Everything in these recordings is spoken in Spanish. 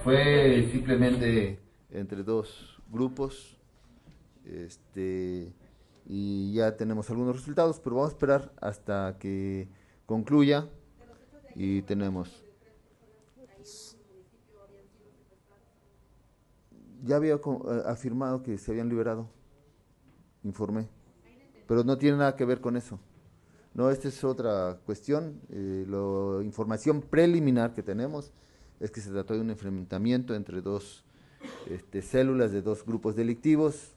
Fue simplemente entre dos grupos. Este, y ya tenemos algunos resultados, pero vamos a esperar hasta que concluya y tenemos. Ya había eh, afirmado que se habían liberado, informé, pero no tiene nada que ver con eso. No, esta es otra cuestión, eh, la información preliminar que tenemos es que se trató de un enfrentamiento entre dos este, células de dos grupos delictivos.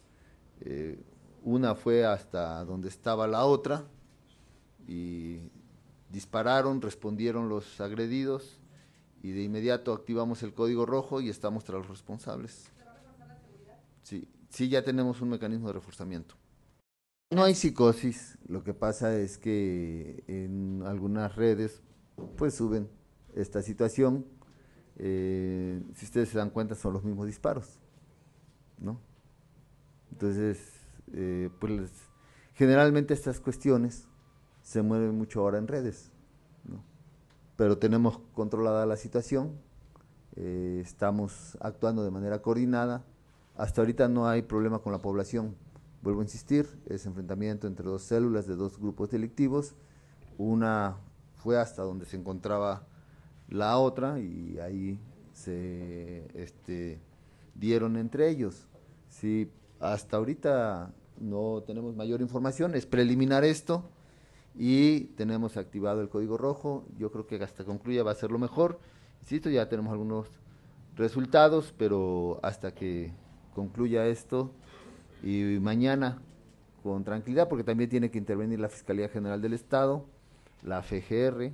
Eh, una fue hasta donde estaba la otra y dispararon, respondieron los agredidos y de inmediato activamos el código rojo y estamos tras los responsables. Sí, sí, ya tenemos un mecanismo de reforzamiento. No hay psicosis, lo que pasa es que en algunas redes pues suben esta situación eh, si ustedes se dan cuenta, son los mismos disparos, ¿no? Entonces, eh, pues generalmente estas cuestiones se mueven mucho ahora en redes, ¿no? Pero tenemos controlada la situación, eh, estamos actuando de manera coordinada, hasta ahorita no hay problema con la población, vuelvo a insistir, es enfrentamiento entre dos células de dos grupos delictivos, una fue hasta donde se encontraba la otra y ahí se este, dieron entre ellos. Si hasta ahorita no tenemos mayor información, es preliminar esto y tenemos activado el código rojo. Yo creo que hasta concluya va a ser lo mejor. Insisto, ya tenemos algunos resultados, pero hasta que concluya esto y mañana con tranquilidad, porque también tiene que intervenir la Fiscalía General del Estado, la FGR,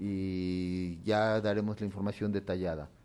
y ya daremos la información detallada.